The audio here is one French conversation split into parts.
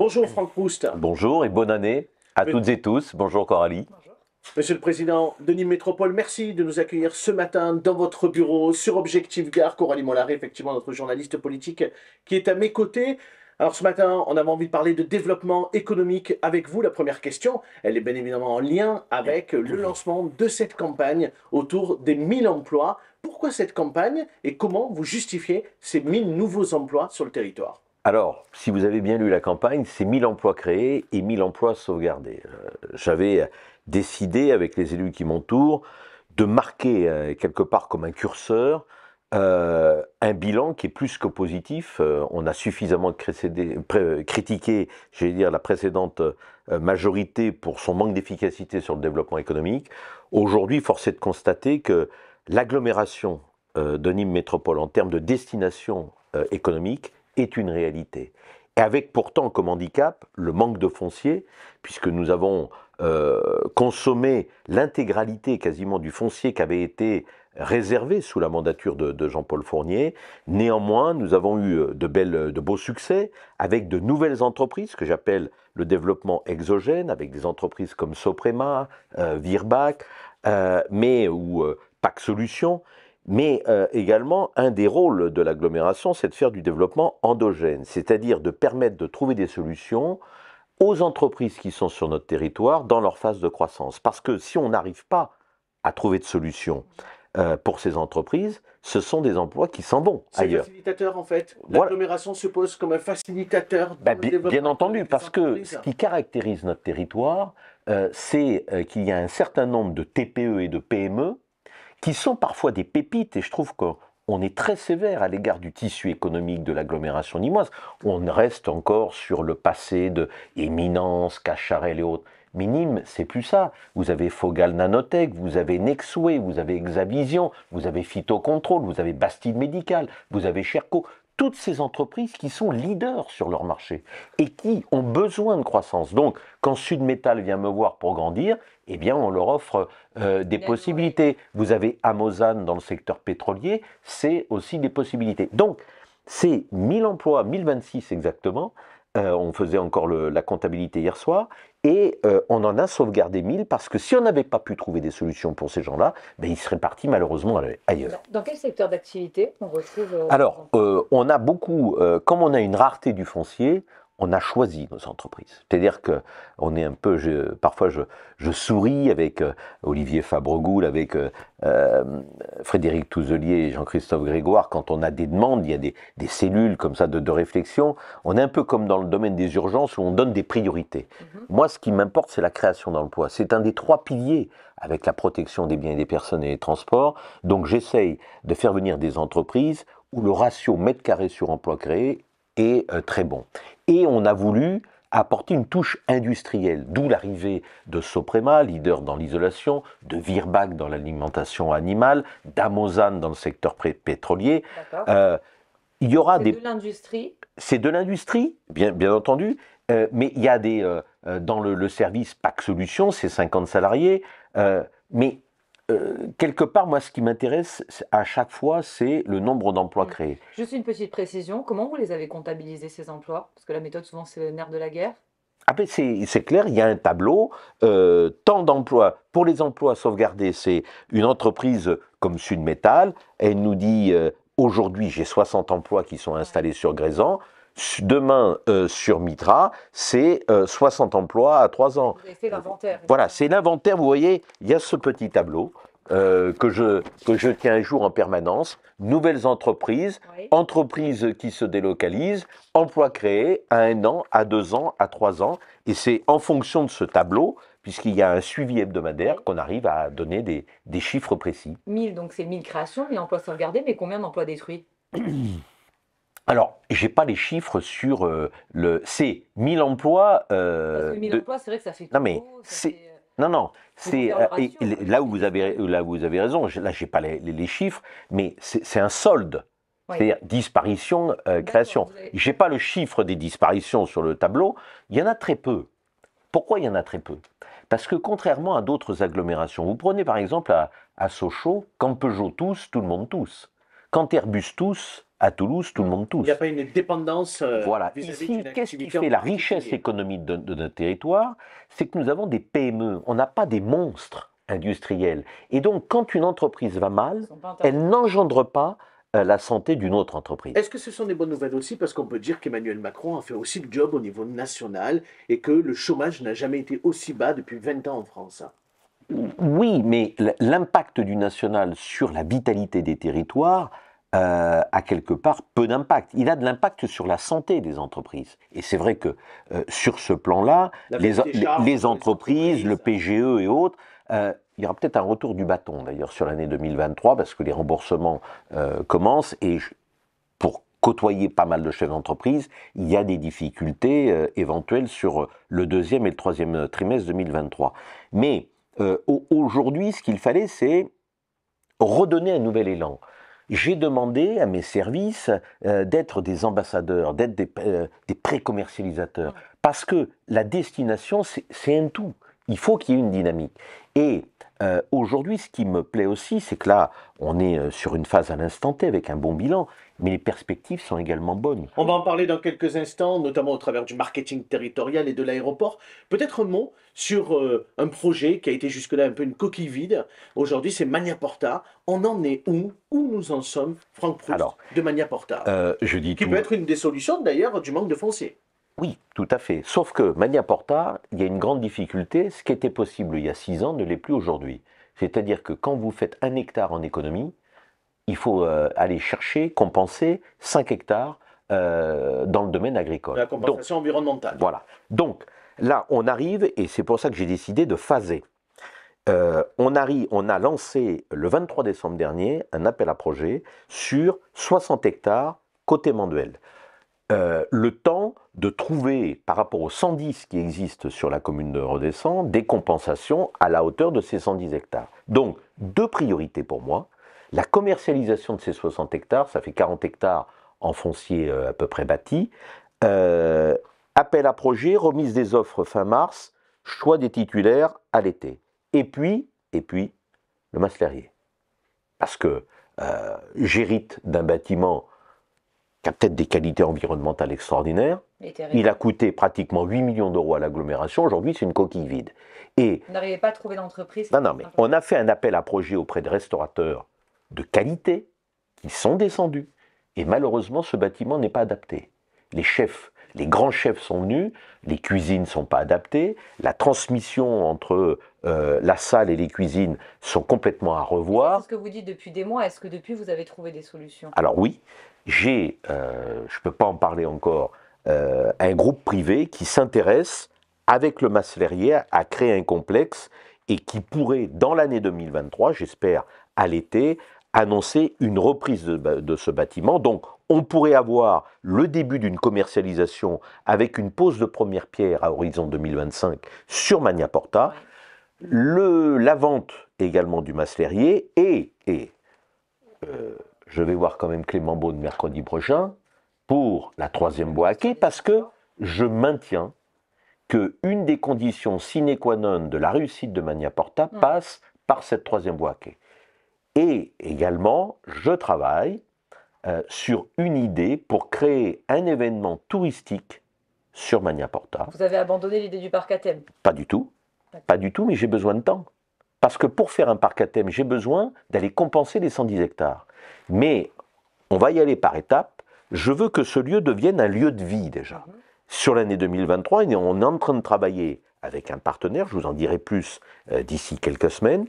Bonjour Franck Proust. Bonjour et bonne année à toutes et tous. Bonjour Coralie. Monsieur le Président de Nîmes Métropole, merci de nous accueillir ce matin dans votre bureau sur Objectif Gare. Coralie Molaré, effectivement, notre journaliste politique qui est à mes côtés. Alors ce matin, on avait envie de parler de développement économique avec vous. La première question, elle est bien évidemment en lien avec le lancement de cette campagne autour des 1000 emplois. Pourquoi cette campagne et comment vous justifiez ces 1000 nouveaux emplois sur le territoire alors, si vous avez bien lu la campagne, c'est 1000 emplois créés et 1000 emplois sauvegardés. Euh, j'avais décidé, avec les élus qui m'entourent, de marquer euh, quelque part comme un curseur euh, un bilan qui est plus que positif. on a suffisamment critiqué, j'allais dire, la précédente majorité pour son manque d'efficacité sur le développement économique. Aujourd'hui, force est de constater que l'agglomération de Nîmes Métropole en termes de destination économique est une réalité. Et avec pourtant comme handicap le manque de foncier, puisque nous avons euh, consommé l'intégralité quasiment du foncier qui avait été réservé sous la mandature de, Jean-Paul Fournier. Néanmoins, nous avons eu euh, euh, de, beaux succès avec de nouvelles entreprises que j'appelle le développement exogène, avec des entreprises comme Soprema, Virbac, mais ou Pack Solutions, mais euh, également, un des rôles de l'agglomération, c'est de faire du développement endogène, c'est-à-dire de permettre de trouver des solutions aux entreprises qui sont sur notre territoire dans leur phase de croissance. Parce que si on n'arrive pas à trouver de solutions euh, pour ces entreprises, ce sont des emplois qui s'en vont ailleurs. C'est facilitateur en fait. L'agglomération se pose comme un facilitateur. Ben, bien, entendu, parce que ce qui caractérise notre territoire, euh, c'est qu'il y a un certain nombre de TPE et de PME qui sont parfois des pépites, et je trouve qu'on est très sévère à l'égard du tissu économique de l'agglomération nimoise. On reste encore sur le passé de Éminence, Cacharel et autres. Mais c'est plus ça. Vous avez Fogal Nanotech, vous avez Nexway, vous avez Exavision, vous avez Phytocontrôle, vous avez Bastide Médical, vous avez Cherco toutes ces entreprises qui sont leaders sur leur marché et qui ont besoin de croissance. Donc, quand Sud Metal vient me voir pour grandir, eh bien, on leur offre euh, des possibilités. Vous avez Amazon dans le secteur pétrolier, c'est aussi des possibilités. Donc, c'est 1000 emplois, 1026 exactement. Euh, on faisait encore la comptabilité hier soir. Et euh, on en a sauvegardé 1000 parce que si on n'avait pas pu trouver des solutions pour ces gens-là, ben, ils seraient partis malheureusement ailleurs. Dans quel secteur d'activité on retrouve euh, Alors, euh, on a beaucoup, comme on a une rareté du foncier, on a choisi nos entreprises. C'est-à-dire que on est un peu, parfois je, souris avec euh, Olivier Fabregoul, avec euh, euh, Frédéric Touzelier et Jean-Christophe Grégoire, quand on a des demandes, il y a des, cellules comme ça de, réflexion, on est un peu comme dans le domaine des urgences où on donne des priorités. Mhm. Moi, ce qui m'importe, c'est la création d'emplois. C'est un des trois piliers avec la protection des biens et des personnes et les transports. Donc j'essaye de faire venir des entreprises où le ratio mètre carré sur emploi créé est très bon. Et on a voulu apporter une touche industrielle, d'où l'arrivée de Soprema, leader dans l'isolation, de Virbac dans l'alimentation animale, d'Amozan dans le secteur pétrolier. Euh, il y aura des... de l'industrie C'est de l'industrie, bien, bien entendu, euh, mais il y a des... Euh, dans le, service PAC Solutions, c'est 50 salariés, mais euh, quelque part, moi, ce qui m'intéresse à chaque fois, c'est le nombre d'emplois mm. créés. Juste une petite précision, comment vous les avez comptabilisés, ces emplois Parce que la méthode, souvent, c'est le nerf de la guerre. Ah ben c'est clair, il y a un tableau, euh, tant d'emplois. Pour les emplois sauvegardés, c'est une entreprise comme Sud Métal, elle nous dit euh, aujourd'hui j'ai 60 emplois qui sont installés sur Grésan, demain euh, sur Mitra, c'est 60 euh, emplois à 3 ans. Vous l'inventaire. Euh, voilà, c'est l'inventaire. Vous voyez, il y a ce petit tableau. que, je, que je tiens un jour en permanence, nouvelles entreprises, entreprises qui se délocalisent, emplois créés à un an, à deux ans, à trois ans. Et c'est en fonction de ce tableau, puisqu'il y a un suivi hebdomadaire, qu'on arrive à donner des, des chiffres précis. 1000, donc c'est 1000 créations, 1000 emplois sauvegardés, mais combien d'emplois détruits Alors, je n'ai pas les chiffres sur euh, le. C'est 1000 emplois. 1000 euh, emplois, c'est vrai que ça fait. Non, mais c'est. Euh, non, non, c'est là où vous avez là où vous avez raison. Là, j'ai pas les, chiffres, mais c'est un solde, c'est-à-dire disparition, création. Je J'ai pas le chiffre des disparitions sur le tableau. Il y en a très peu. Pourquoi il y en a très peu Parce que contrairement à d'autres agglomérations, vous prenez par exemple à, à Sochaux, Peugeot tous, tout le monde tous, Airbus tous, à Toulouse, tout le monde tous. Il n'y a pas une dépendance. Euh, voilà. Ici, qu'est-ce qui fait la richesse économique de, notre territoire C'est que nous avons des PME. On n'a pas des monstres industriels. Et donc, quand une entreprise va mal, elle n'engendre pas euh, la santé d'une autre entreprise. Est-ce que ce sont des bonnes nouvelles aussi Parce qu'on peut dire qu'Emmanuel Macron a fait aussi le job au niveau national et que le chômage n'a jamais été aussi bas depuis 20 ans en France. Oui, mais l'impact du national sur la vitalité des territoires, euh, a quelque part peu d'impact. Il a de l'impact sur la santé des entreprises. Et c'est vrai que euh, sur ce plan-là, les, entreprises, le PGE et autres, euh, il y aura peut-être un retour du bâton d'ailleurs sur l'année 2023 parce que les remboursements commencent et pour côtoyer pas mal de chefs d'entreprise, il y a des difficultés éventuelles sur le deuxième et le troisième trimestre 2023. Mais aujourd'hui, ce qu'il fallait, c'est redonner un nouvel élan j'ai demandé à mes services euh, d'être des ambassadeurs, d'être des, euh, pré-commercialisateurs, parce que la destination, c'est un tout. Il faut qu'il y ait une dynamique. Et euh, aujourd'hui, ce qui me plaît aussi, c'est que là, on est sur une phase à l'instant T avec un bon bilan, mais les perspectives sont également bonnes. On va en parler dans quelques instants, notamment au travers du marketing territorial et de l'aéroport. Peut-être un mot sur euh, un projet qui a été jusque-là un peu une coquille vide. Aujourd'hui, c'est Mania Porta. On en est où Où nous en sommes, Franck Proust, Alors, de Mania Porta euh, je Qui peut être une des solutions, d'ailleurs, du manque de foncier. Oui, tout à fait. Sauf que Mania Porta, il y a une grande difficulté. Ce qui était possible il y a six ans ne l'est plus aujourd'hui. C'est-à-dire que quand vous faites un hectare en économie, il faut euh, aller chercher, compenser 5 hectares euh, dans le domaine agricole. La compensation environnementale. Voilà. Donc là, on arrive, et c'est pour ça que j'ai décidé de phaser. Euh, on, arrive, on a lancé le 23 décembre dernier un appel à projet sur 60 hectares côté Manduel. le temps de trouver, par rapport aux 110 qui existent sur la commune de Redescend, des compensations à la hauteur de ces 110 hectares. Donc, deux priorités pour moi. La commercialisation de ces 60 hectares, ça fait 40 hectares en foncier euh, à peu près bâti. Euh, appel à projet, remise des offres fin mars, choix des titulaires à l'été. Et puis, et puis, le Maslerier. Parce que euh, j'hérite d'un bâtiment qui a peut-être des qualités environnementales extraordinaires. Il a coûté pratiquement 8 millions d'euros à l'agglomération. Aujourd'hui, c'est une coquille vide. Et Vous n'arrivez pas à trouver d'entreprise Non, non, mais on a fait un appel à projet auprès de restaurateurs de qualité qui sont descendus. Et malheureusement, ce bâtiment n'est pas adapté. Les chefs, les grands chefs sont venus, les cuisines ne sont pas adaptées, la transmission entre euh, la salle et les cuisines sont complètement à revoir. C'est ce que vous dites depuis des mois. Est-ce que depuis, vous avez trouvé des solutions Alors oui, j'ai, euh, je ne peux pas en parler encore, euh, un groupe privé qui s'intéresse avec le Masse-Verrière, à créer un complexe et qui pourrait, dans l'année 2023, j'espère à l'été, annoncer une reprise de, ce bâtiment. Donc, on pourrait avoir le début d'une commercialisation avec une pose de première pierre à horizon 2025 sur Magna Porta, le, la vente également du Maslerier et, et euh, je vais voir quand même Clément Beaune mercredi prochain pour la troisième boîte à quai parce que je maintiens que une des conditions sine qua non de la réussite de Magna Porta mm. passe par cette troisième boîte à quai. Et également, je travaille euh, sur une idée pour créer un événement touristique sur Porta. Vous avez abandonné l'idée du parc à thème Pas du tout. Pas du tout, mais j'ai besoin de temps. Parce que pour faire un parc à thème, j'ai besoin d'aller compenser les 110 hectares. Mais on va y aller par étapes. Je veux que ce lieu devienne un lieu de vie déjà. Mhm. Sur l'année 2023, on est en train de travailler avec un partenaire, je vous en dirai plus euh, d'ici quelques semaines,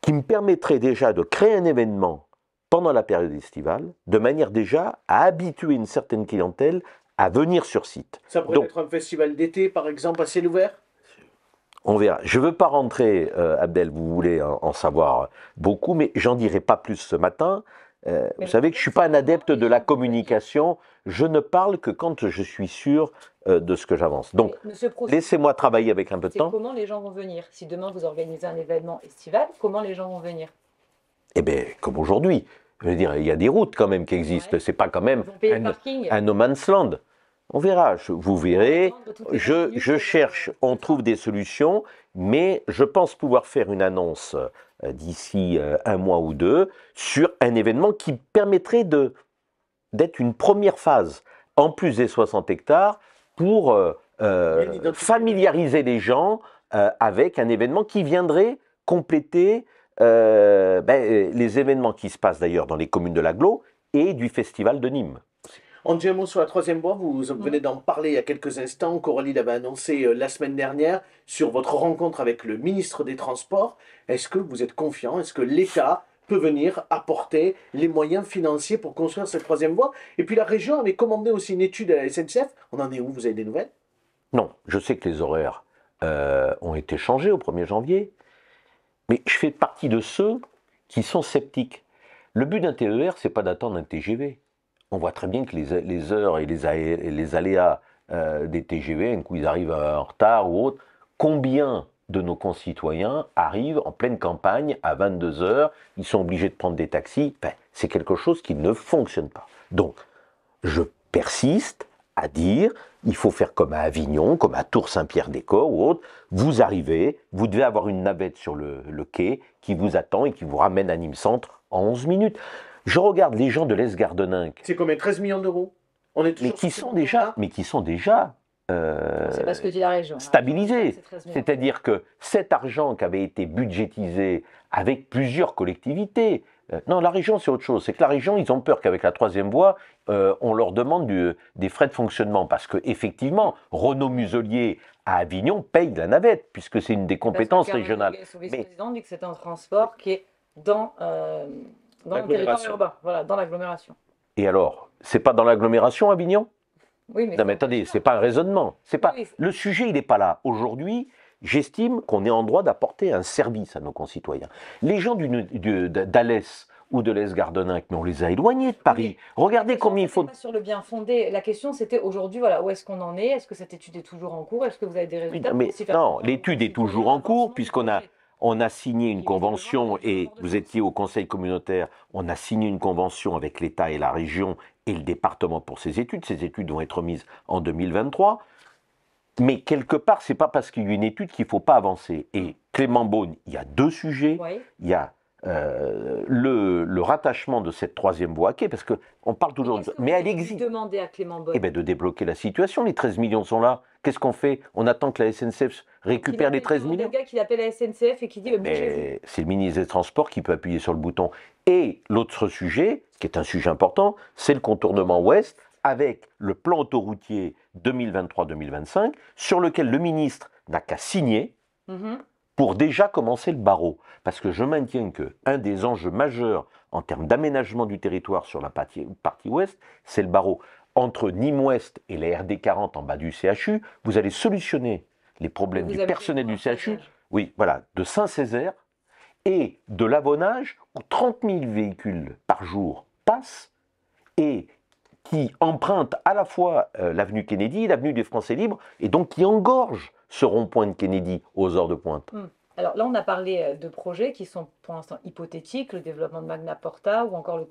qui me permettrait déjà de créer un événement pendant la période estivale, de manière déjà à habituer une certaine clientèle à venir sur site. Ça pourrait être un festival d'été, par exemple, à ciel ouvert on verra. Je ne veux pas rentrer, euh, Abdel, vous voulez en, en savoir beaucoup, mais j'en dirai pas plus ce matin. Euh, vous savez que je ne suis pas un adepte de la communication. Je ne parle que quand je suis sûr euh, de ce que j'avance. Donc, laissez-moi travailler avec un peu de temps. Comment les gens vont venir Si demain vous organisez un événement estival, comment les gens vont venir Eh bien, comme aujourd'hui. Je veux dire, il y a des routes quand même qui existent. C'est pas quand même un no man's land. On verra, vous verrez. Je, cherche, on trouve des solutions, mais je pense pouvoir faire une annonce euh, d'ici euh, un mois ou deux sur un événement qui permettrait d'être une première phase, en plus des 60 hectares, pour euh, familiariser les gens avec un événement qui viendrait compléter ben, les événements qui se passent d'ailleurs dans les communes de l'Aglo et du Festival de Nîmes. On dit un sur la troisième voie, vous venez d'en parler il y a quelques instants. Coralie l'avait annoncé euh, la semaine dernière sur votre rencontre avec le ministre des Transports. Est-ce que vous êtes confiant Est-ce que l'État peut venir apporter les moyens financiers pour construire cette troisième voie Et puis la région avait commandé aussi une étude à la SNCF. On en est où Vous avez des nouvelles Non, je sais que les horaires euh, ont été changés au 1er janvier. Mais je fais partie de ceux qui sont sceptiques. Le but d'un TER, c'est pas d'attendre un TGV on voit très bien que les, heures et les, aléas euh, des TGV, un coup ils arrivent en retard ou autre, combien de nos concitoyens arrivent en pleine campagne à 22 heures, ils sont obligés de prendre des taxis, ben, c'est quelque chose qui ne fonctionne pas. Donc, je persiste à dire, il faut faire comme à Avignon, comme à Tours-Saint-Pierre-des-Corps ou autre, vous arrivez, vous devez avoir une navette sur le, le, quai qui vous attend et qui vous ramène à Nîmes-Centre en 11 minutes. Je regarde les gens de l'Esgardeninck. C'est combien 13 millions d'euros On est Mais qui sont déjà, mais euh, qui sont déjà parce que la région, hein. stabilisé. C'est-à-dire que cet argent qui avait été budgétisé avec plusieurs collectivités, euh, non, la région c'est autre chose. C'est que la région, ils ont peur qu'avec la troisième voie, euh, on leur demande des frais de fonctionnement. Parce qu'effectivement, effectivement, Muselier à Avignon paye de la navette, puisque c'est une des compétences régionales. vice-président dit que c'est un transport qui est dans dans dans l'agglomération. Et alors, c'est pas dans l'agglomération, Avignon Oui, mais. Non, mais attendez, c'est pas un raisonnement. C'est pas... le sujet, il n'est pas là. Aujourd'hui, j'estime qu'on est en droit d'apporter un service à nos concitoyens. Les gens d'Alès ou de l'Est-Gardenin, mais on les a éloignés de Paris. Regardez combien il faut. Pas sur le bien fondé, la question c'était aujourd'hui, voilà, où est-ce qu'on en est Est-ce que cette étude est toujours en cours Est-ce que vous avez des résultats Non, l'étude est toujours en cours, puisqu'on a on a signé une convention, et vous étiez au Conseil communautaire, on a signé une convention avec l'État et la région et le département pour ces études. Ces études vont être mises en 2023. Mais quelque part, c'est pas parce qu'il y a une étude qu'il ne faut pas avancer. Et Clément Beaune, il y a deux sujets. Il y a le, rattachement de cette troisième voie à quai, parce qu'on parle toujours de... Mais elle existe. Demander à Clément Bonne. Eh bien, de débloquer la situation. Les 13 millions sont là. Qu'est-ce qu'on fait On attend que la SNCF récupère les 13 millions. Un gars qui appelle la SNCF et qui dit. Euh, c'est le ministre des Transports qui peut appuyer sur le bouton. Et l'autre sujet, qui est un sujet important, c'est le contournement ouest avec le plan autoroutier 2023-2025, sur lequel le ministre n'a qu'à signer. Mhm pour déjà commencer le barreau. Parce que je maintiens que un des enjeux majeurs en termes d'aménagement du territoire sur la partie, ouest, c'est le barreau. Entre Nîmes Ouest et la RD 40 en bas du CHU, vous allez solutionner les problèmes du personnel du CHU, oui, voilà, de Saint-Césaire et de l'avonnage où 30 000 véhicules par jour passent et qui emprunte à la fois euh, l'avenue Kennedy, l'avenue des Français libres, et donc qui engorge ce rond-point de Kennedy aux heures de pointe. Hmm. Alors là, on a parlé euh, de projets qui sont pour l'instant hypothétiques, le développement de Magna Porta ou encore le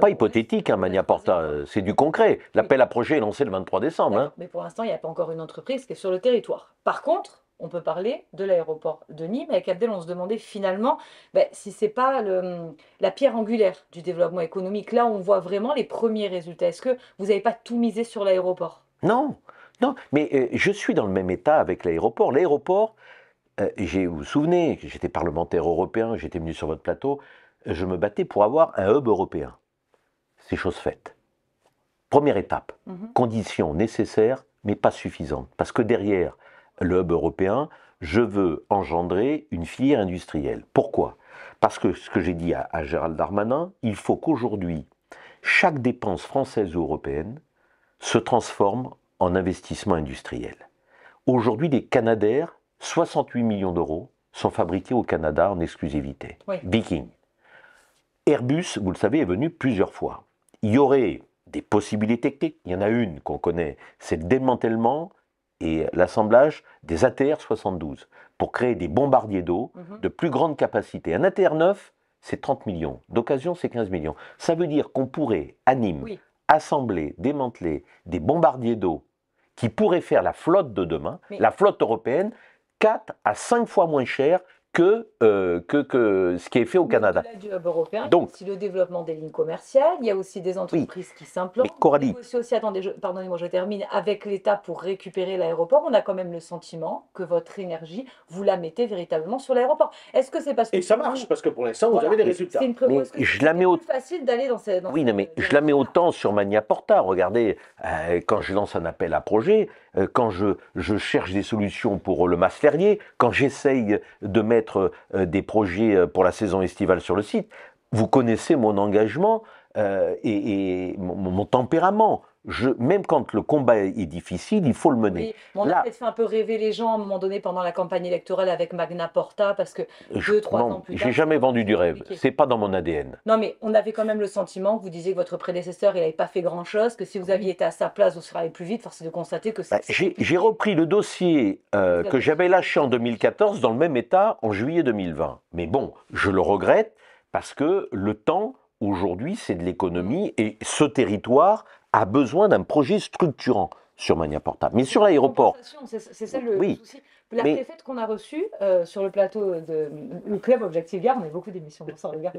Pas hypothétique, hein, Magna Porta, euh, c'est du concret. L'appel à projet est lancé le 23 décembre. Hein. Mais pour l'instant, il n'y a pas encore une entreprise qui est sur le territoire. Par contre, on peut parler de l'aéroport de Nîmes. Avec Abdel, on se demandait finalement ben, si ce n'est pas la pierre angulaire du développement économique. Là, on voit vraiment les premiers résultats. Est-ce que vous n'avez pas tout misé sur l'aéroport Non, non, mais euh, je suis dans le même état avec l'aéroport. L'aéroport, euh, vous vous souvenez, j'étais parlementaire européen, j'étais venu sur votre plateau, je me battais pour avoir un hub européen. C'est chose faite. Première étape, mhm. condition nécessaire, mais pas suffisante. Parce que derrière, le hub européen, je veux engendrer une filière industrielle. Pourquoi Parce que ce que j'ai dit à, Gérald Darmanin, il faut qu'aujourd'hui, chaque dépense française ou européenne se transforme en investissement industriel. Aujourd'hui, des Canadaires, 68 millions d'euros, sont fabriqués au Canada en exclusivité. Viking. Airbus, vous le savez, est venu plusieurs fois. Il y aurait des possibilités techniques. Il y en a une qu'on connaît, c'est le démantèlement et l'assemblage des ATR-72 pour créer des bombardiers d'eau mhm. de plus grande capacité. Un ATR-9, c'est 30 millions. D'occasion, c'est 15 millions. Ça veut dire qu'on pourrait, à assembler, démanteler des bombardiers d'eau qui pourraient faire la flotte de demain, la flotte européenne, 4 à 5 fois moins cher que, euh, que, que, ce qui est fait au Canada. Donc, il le développement des lignes commerciales, il y a aussi des entreprises qui s'implantent. Coralie. Aussi, aussi, attendez, pardonnez-moi, je termine. Avec l'État pour récupérer l'aéroport, on a quand même le sentiment que votre énergie, vous la mettez véritablement sur l'aéroport. Est-ce que c'est parce que. Et ça marche, parce que pour l'instant, vous avez des résultats. C'est une mais je la plus facile d'aller dans ces. oui, non, mais je la mets autant sur Mania Porta. Regardez, euh, quand je lance un appel à projet, euh, quand je, je cherche des solutions pour le Ferrier, quand j'essaye de mettre euh, des projets euh, pour la saison estivale sur le site. Vous connaissez mon engagement euh, et, mon tempérament même quand le combat est difficile, il faut le mener. on a peut-être fait un peu rêver les gens à un moment donné pendant la campagne électorale avec Magna Porta, parce que je, deux, trois ans plus tard. J'ai jamais vendu du rêve. C'est pas dans mon ADN. Non, mais on avait quand même le sentiment que vous disiez que votre prédécesseur, il n'avait pas fait grand-chose, que si vous aviez été à sa place, vous seriez allé plus vite. Force de constater que bah, J'ai repris le dossier euh, que j'avais lâché en 2014 dans le même état en juillet 2020. Mais bon, je le regrette parce que le temps aujourd'hui, c'est de l'économie et ce territoire a besoin d'un projet structurant sur Mania Porta. Mais sur l'aéroport. C'est ça le oui. La préfète qu'on a reçue euh, sur le plateau de le club Objectif Gare, on a beaucoup d'émissions sur le Gare,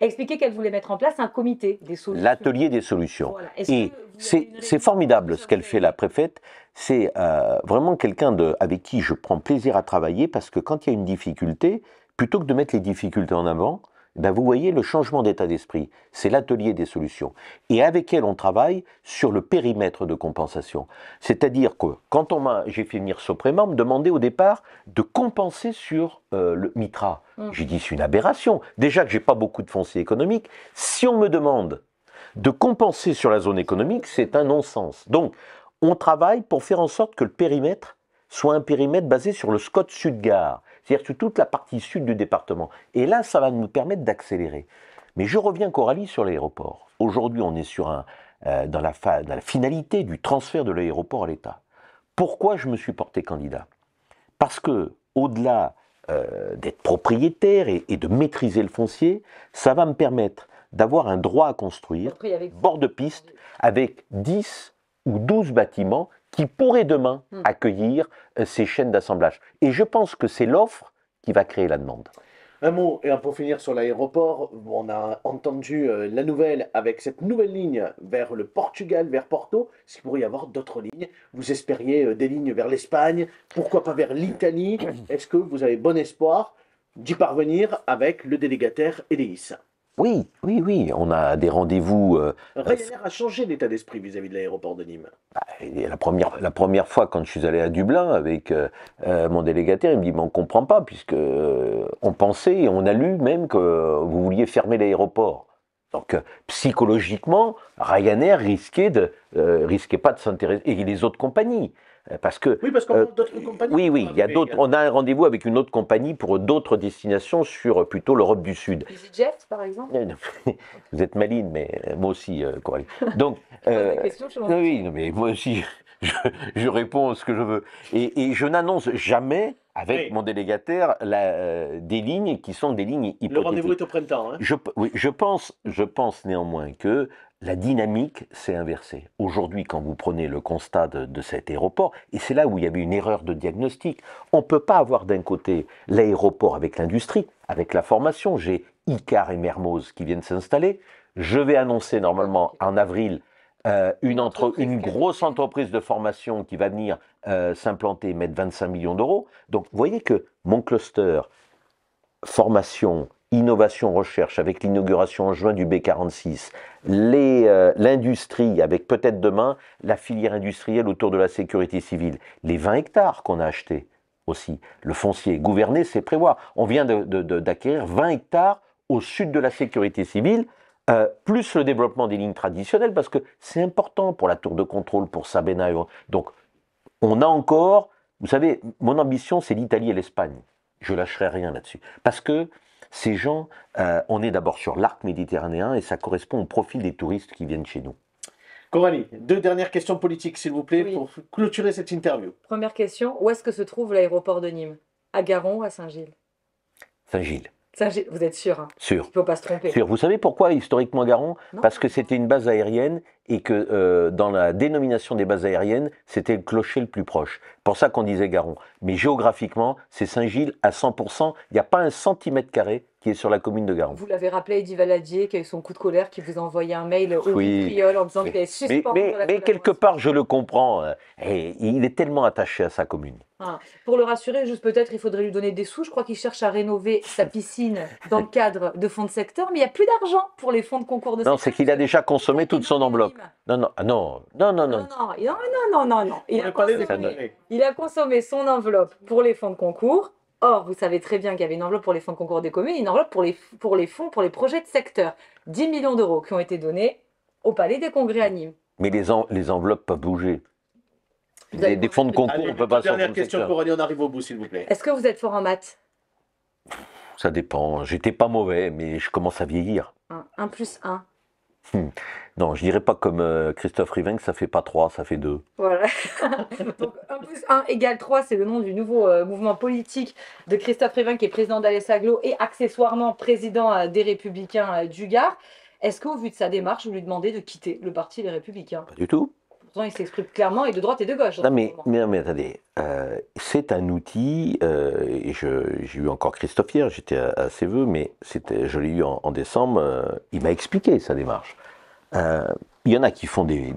expliqué qu'elle voulait mettre en place un comité des solutions. L'atelier des solutions. Et c'est formidable ce qu'elle fait, la préfète. C'est euh, vraiment quelqu'un avec qui je prends plaisir à travailler parce que quand il y a une difficulté, plutôt que de mettre les difficultés en avant, ben, vous voyez le changement d'état d'esprit. C'est l'atelier des solutions. Et avec elle, on travaille sur le périmètre de compensation. C'est-à-dire que quand on j'ai fait venir Soprema, on me demandait au départ de compenser sur euh, le Mitra. Mm. J'ai dit, c'est une aberration. Déjà que j'ai pas beaucoup de foncier économique. Si on me demande de compenser sur la zone économique, c'est un non-sens. Donc, on travaille pour faire en sorte que le périmètre soit un périmètre basé sur le Scott Sudgar c'est-à-dire sur toute la partie sud du département. Et là, ça va nous permettre d'accélérer. Mais je reviens, Coralie, sur l'aéroport. Aujourd'hui, on est sur euh, dans, la finalité du transfert de l'aéroport à l'État. Pourquoi je me suis porté candidat Parce que, au-delà euh, d'être propriétaire et, et, de maîtriser le foncier, ça va me permettre d'avoir un droit à construire, bord de piste, avec 10 ou 12 bâtiments qui pourraient demain hmm. accueillir euh, ces chaînes d'assemblage. Et je pense que c'est l'offre qui va créer la demande. Un mot, et pour finir sur l'aéroport, on a entendu euh, la nouvelle avec cette nouvelle ligne vers le Portugal, vers Porto. Est-ce qu'il pourrait y avoir d'autres lignes Vous espériez euh, des lignes vers l'Espagne, pourquoi pas vers l'Italie Est-ce que vous avez bon espoir d'y parvenir avec le délégataire Edis oui, oui, oui, on a des rendez-vous. Euh, Ryanair euh, a changé d'état d'esprit vis-à-vis de l'aéroport de Nîmes. Bah, la, première, la première fois, quand je suis allé à Dublin avec euh, mon délégataire, il me dit Mais on ne comprend pas, puisque on pensait, on a lu même que vous vouliez fermer l'aéroport. Donc, psychologiquement, Ryanair risquait, de, risquait pas de s'intéresser, et les autres compagnies, euh, parce que, oui, parce qu'on euh, d'autres compagnies. Oui, oui, il y a d'autres. Euh, on a un rendez-vous avec une autre compagnie pour d'autres destinations sur plutôt l'Europe du Sud. EasyJet, par exemple. Vous êtes maline, mais moi aussi, Coralie. Donc, euh, oui, mais moi aussi, je, réponds réponds ce que je veux. Et, et je n'annonce jamais, avec mon délégataire, la, des lignes qui sont des lignes hypothétiques. Le rendez-vous est au printemps. Hein. je, oui, je, pense, je pense néanmoins que la dynamique s'est inversée. Aujourd'hui, quand vous prenez le constat de, cet aéroport, et c'est là où il y avait une erreur de diagnostic, on ne peut pas avoir d'un côté l'aéroport avec l'industrie, avec la formation. J'ai Icar et Mermoz qui viennent s'installer. Je vais annoncer normalement en avril euh, une, grosse entreprise de formation qui va venir euh, s'implanter et mettre 25 millions d'euros. Donc, vous voyez que mon cluster formation, innovation recherche avec l'inauguration en juin du B46, euh, l'industrie avec peut-être demain la filière industrielle autour de la sécurité civile, les 20 hectares qu'on a achetés aussi, le foncier, gouverner c'est prévoir. On vient d'acquérir 20 hectares au sud de la sécurité civile, euh, plus le développement des lignes traditionnelles parce que c'est important pour la tour de contrôle, pour Sabena. Donc on a encore, vous savez, mon ambition c'est l'Italie et l'Espagne. Je lâcherai rien là-dessus parce que ces gens, euh, on est d'abord sur l'arc méditerranéen et ça correspond au profil des touristes qui viennent chez nous. Coralie, deux dernières questions politiques, s'il vous plaît, pour clôturer cette interview. Première question, où est-ce que se trouve l'aéroport de Nîmes À Garon ou à Saint-Gilles Saint-Gilles vous êtes sûr hein. Sûr. Il pas Sûr. Vous savez pourquoi, historiquement, Garon Parce que c'était une base aérienne et que euh, dans la dénomination des bases aériennes, c'était le clocher le plus proche. Pour ça qu'on disait Garon. Mais géographiquement, c'est Saint-Gilles à 100%. Il n'y a pas un centimètre carré qui est sur la commune de Garonne. Vous l'avez rappelé, Eddie Valadier, qui a eu son coup de colère, qui vous a envoyé un mail au oui. en disant qu'il allait suspendu. Mais, mais, quelque part, je le comprends. Hein. Et il est tellement attaché à sa commune. Ah, pour le rassurer, juste peut-être, il faudrait lui donner des sous. Je crois qu'il cherche à rénover sa piscine dans le cadre de fonds de secteur, mais il n'y a plus d'argent pour les fonds de concours de secteur. Non, c'est qu'il a déjà consommé toute son enveloppe. Ah, non, non, non, non, non, non, non, non, non, non, non. il a consommé son enveloppe pour les fonds de concours. Or, vous savez très bien qu'il y avait une enveloppe pour les fonds de concours des communes, une enveloppe pour les, pour les fonds, pour les projets de secteur. 10 millions d'euros qui ont été donnés au Palais des Congrès à Nîmes. Mais les, les enveloppes peuvent bouger. Des, fonds de concours, on peut pas Dernière question pour aller, on arrive au bout, s'il vous plaît. Est-ce que vous êtes fort en maths Ça dépend. J'étais pas mauvais, mais je commence à vieillir. 1 plus 1. Hmm. Non, je dirais pas comme euh, Christophe Rivin que ça fait pas 3, ça fait 2. Voilà. Donc 1 plus 1 égale 3, c'est le nom du nouveau euh, mouvement politique de Christophe Rivin qui est président Aglo et accessoirement président euh, des Républicains du Gard. Est-ce qu'au vu de sa démarche, vous lui demandez de quitter le parti Les Républicains Pas du tout. Pourtant, il s'exprime clairement et de droite et de gauche. Non, mais, attendez, euh, c'est un outil, euh, et j'ai eu encore Christophe hier, j'étais à, ses voeux, mais je l'ai eu en, décembre, euh, il m'a expliqué sa démarche. Il y en a qui font des,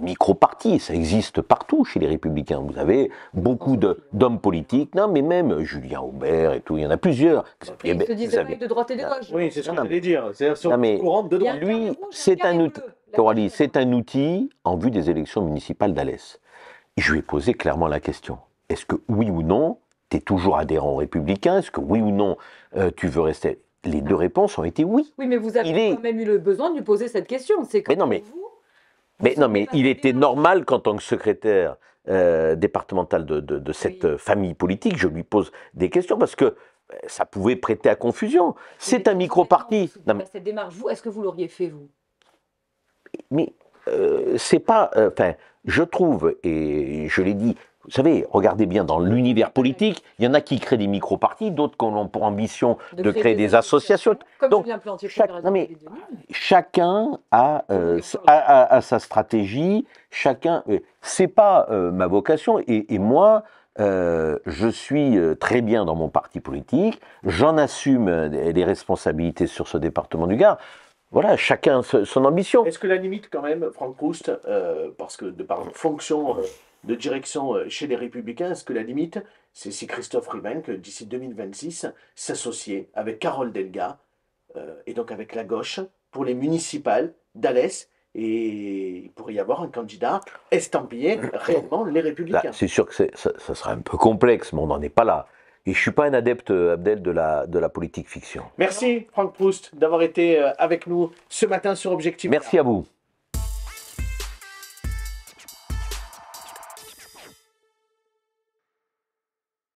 micro-partis, ça existe partout chez les républicains. Vous avez beaucoup d'hommes politiques, non, mais même Julien Aubert et tout, il y en a plusieurs. Ils se eh ben, disent de droite et de gauche. Oui, c'est ce que je dire. C'est-à-dire sur de droite. Lui, c'est un outil. un outil en vue des élections municipales d'Alès. Je lui ai posé clairement la question. Est-ce que oui ou non, tu es toujours adhérent aux républicains Est-ce que oui ou non, euh, tu veux rester les deux réponses ont été oui. Oui, mais vous avez quand même eu le besoin de lui poser cette question. C'est mais non, mais, mais, non, mais il était normal qu'en tant que secrétaire euh, départemental de, cette famille politique, je lui pose des questions parce que euh, ça pouvait prêter à confusion. C'est un micro-parti. Cette démarche, vous, est-ce que vous l'auriez fait, vous Mais euh, c'est pas. Enfin, je trouve, et je l'ai dit, vous savez, regardez bien, dans l'univers politique, il y en a qui créent des micro-partis, d'autres qui ont pour ambition de, créer, des, associations. Donc, euh, chacun euh, a, sa stratégie, chacun. Euh, c'est pas ma vocation, et, moi, je suis très bien dans mon parti politique, j'en assume les responsabilités sur ce département du Gard. Voilà, chacun son ambition. Est-ce que la limite, quand même, Franck Proust, parce que de par fonction de direction euh, chez les Républicains Est-ce que la limite, c'est si Christophe Rivenck, d'ici 2026, s'associer avec Carole Delga, euh, et donc avec la gauche, pour les municipales d'Alès et pour pourrait y avoir un candidat estampillé réellement les républicains. C'est sûr que ça, sera un peu complexe, mais on n'en est pas là. Et je ne suis pas un adepte, euh, Abdel, de la, de la politique fiction. Merci, Franck Proust, d'avoir été avec nous ce matin sur Objectif. Merci à vous.